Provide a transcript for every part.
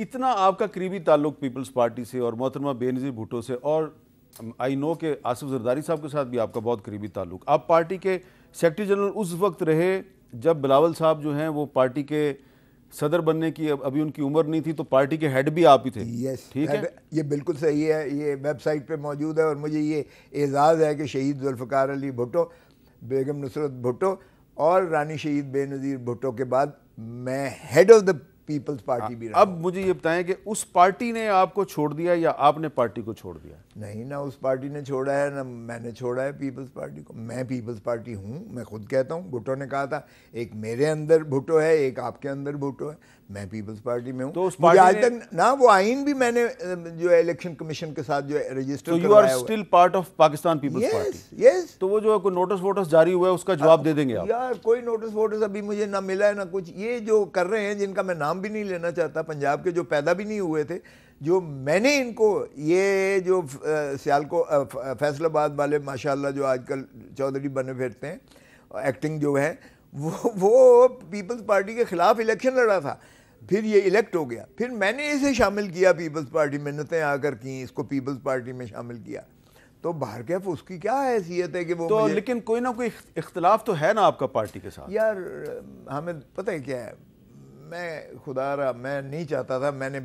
इतना आपका करीबी ताल्लुक पीपल्स पार्टी से और मोहतरमा बेनजीर भुटो से और आई नो के आसिफ जरदारी साहब के साथ भी आपका बहुत करीबी ताल्लुक आप पार्टी के सेक्रेटरी जनरल उस वक्त रहे जब बिलावल साहब जो हैं वो पार्टी के सदर बनने की अभी उनकी उम्र नहीं थी तो पार्टी के हेड भी आप ही थे यस ठीक है ये बिल्कुल सही है ये वेबसाइट पे मौजूद है और मुझे ये एजाज़ है कि शहीद जुल्फ़ार अली भुटो बेगम नुसरत भुटो और रानी शहीद बेनज़ीर भुटो के बाद मैं head of the Peoples Party हाँ, भी अब मुझे ये बताएं कि उस पार्टी ने आपको छोड़ दिया या आपने पार्टी को छोड़ दिया नहीं ना उस पार्टी ने छोड़ा है ना मैंने छोड़ा है पीपल्स पार्टी को मैं पीपल्स पार्टी हूँ मैं खुद कहता हूँ भुट्टो ने कहा था एक मेरे अंदर भुट्टो है एक आपके अंदर भुट्टो है मैं पीपल्स पार्टी में हूँ तो आज तक ना वो आइन भी मैंने जो है इलेक्शन कमीशन के साथ जो है register you are still part of Pakistan Peoples yes, Party yes तो वो जो है कोई नोटिस वोटिस जारी हुआ है उसका जवाब दे देंगे आप यार कोई नोटिस वोटिस अभी मुझे ना मिला है ना कुछ ये जो कर रहे हैं जिनका मैं नाम भी नहीं लेना चाहता पंजाब के जो पैदा भी नहीं हुए थे जो मैंने इनको ये जो सियालको फैसलाबाद वाले माशाला जो आजकल चौधरी बने फिरते हैं एक्टिंग जो है वो वो पीपल्स पार्टी के ख़िलाफ़ इलेक्शन लड़ा था फिर ये इलेक्ट हो गया फिर मैंने इसे शामिल किया पीपल्स पार्टी में नतें आकर की इसको पीपल्स पार्टी में शामिल किया तो बाहर कैफ उसकी क्या हैसियत है कि वो तो लेकिन कोई ना कोई इख्तलाफ तो है ना आपका पार्टी के साथ यार हमें पता है क्या है मैं खुदा रहा मैं नहीं चाहता था मैंने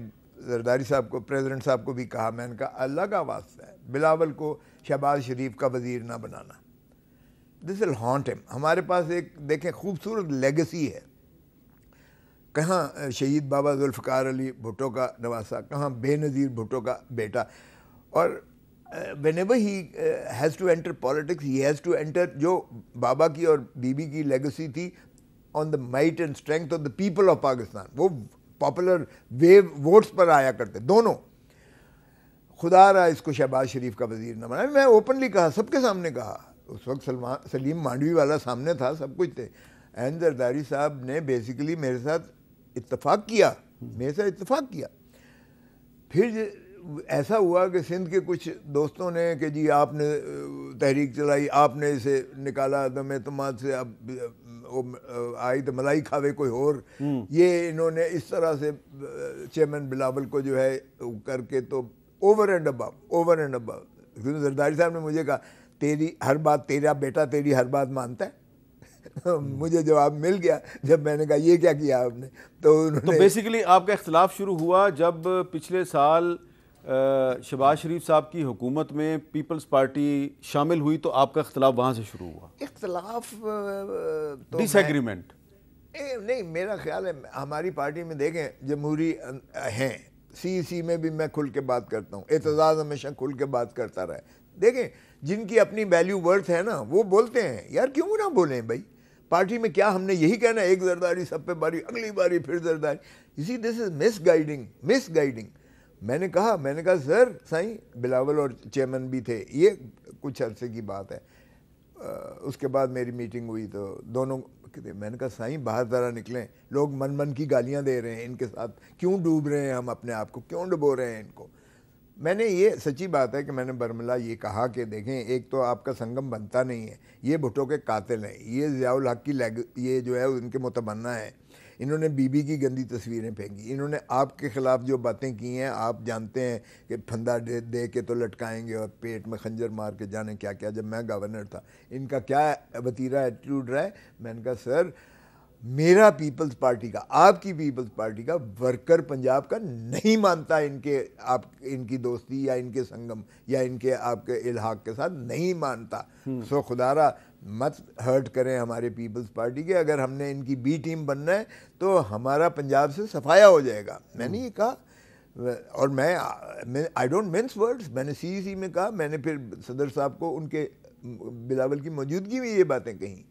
जरदारी साहब को प्रेसिडेंट साहब को भी कहा मैंने कहा अल्लाह का वास्ता है बिलावल को शहबाज शरीफ का वजीर ना बनाना दिस विल हॉन्ट हिम हमारे पास एक देखें खूबसूरत लेगेसी है कहाँ शहीद बाबा जुल्फ़ार अली भुट्टो का नवासा कहाँ बेनज़ीर भुट्टो का बेटा और whenever he has to enter politics he has to enter जो बाबा की और बीबी की लेगेसी थी on the might and strength of the people of Pakistan वो पॉपुलर वेव वोट्स पर आया करते दोनों खुदा रहा इसको शहबाज शरीफ का वजीर न बनाया मैं ओपनली कहा सबके सामने कहा उस वक्त सलमान सलीम मांडवी वाला सामने था सब कुछ थे एन जरदारी साहब ने बेसिकली मेरे साथ इतफाक़ किया मेरे साथ इतफाक़ किया फिर ऐसा हुआ कि सिंध के कुछ दोस्तों ने कि जी आपने तहरीक चलाई आपने इसे निकाला तो मैं तो से अब आई तो मलाई खावे कोई और हम्म। ये इन्होंने इस तरह से चेयरमैन बिलावल को जो है करके तो over and above over and above Zardari साहब ने मुझे कहा तेरी हर बात तेरा बेटा तेरी हर बात मानता है मुझे जवाब मिल गया जब मैंने कहा ये क्या किया आपने तो, तो उन्होंने तो बेसिकली आपका इख्तलाफ शुरू हुआ जब पिछले साल शबाज शरीफ साहब की हुकूमत में पीपल्स पार्टी शामिल हुई तो आपका इख्तलाफ वहाँ से शुरू हुआ इख्तलाफ तो डिसएग्रीमेंट नहीं मेरा ख्याल है हमारी पार्टी में देखें जमहूरी अं, हैं सी सी e में भी मैं खुल के बात करता हूँ एतजाज़ हमेशा खुल के बात करता रहा है देखें जिनकी अपनी वैल्यू वर्थ है ना वो बोलते हैं यार क्यों ना बोलें भाई पार्टी में क्या हमने यही कहना एक जरदारी सब पे बारी अगली बारी फिर जरदारी इसी this is misguiding misguiding मैंने कहा मैंने कहा सर साई बिलावल और चेयरमैन भी थे ये कुछ अरसे की बात है उसके बाद मेरी मीटिंग हुई तो दोनों मैंने कहा साई बाहर ज़रा निकलें लोग मन मन की गालियां दे रहे हैं इनके साथ क्यों डूब रहे हैं हम अपने आप को क्यों डुबो रहे हैं इनको मैंने ये सच्ची बात है कि मैंने बर्मला ये कहा कि देखें एक तो आपका संगम बनता नहीं है ये भुटो के कातिल हैं ये ज़ियाउल हक की लैग ये जो है उनके मुतमन्ना है इन्होंने बीबी की गंदी तस्वीरें फेंकी इन्होंने आपके ख़िलाफ़ जो बातें की हैं आप जानते हैं कि फंदा दे, दे के तो लटकाएंगे और पेट में खंजर मार के जाने क्या क्या जब मैं गवर्नर था इनका क्या वतीरा एटीट्यूड रहा है मैंने कहा सर मेरा पीपल्स पार्टी का आपकी पीपल्स पार्टी का वर्कर पंजाब का नहीं मानता इनके आप इनकी दोस्ती या इनके संगम या इनके आपके इलाहाक के साथ नहीं मानता हम्म। सो खुदारा मत हर्ट करें हमारे पीपल्स पार्टी के अगर हमने इनकी बी टीम बनना है तो हमारा पंजाब से सफाया हो जाएगा मैंने हम्म। ये कहा और मैं आई डोंट मीन्स वर्ड्स मैंने सी में कहा मैंने फिर सदर साहब को उनके बिलावल की मौजूदगी में ये बातें कहीं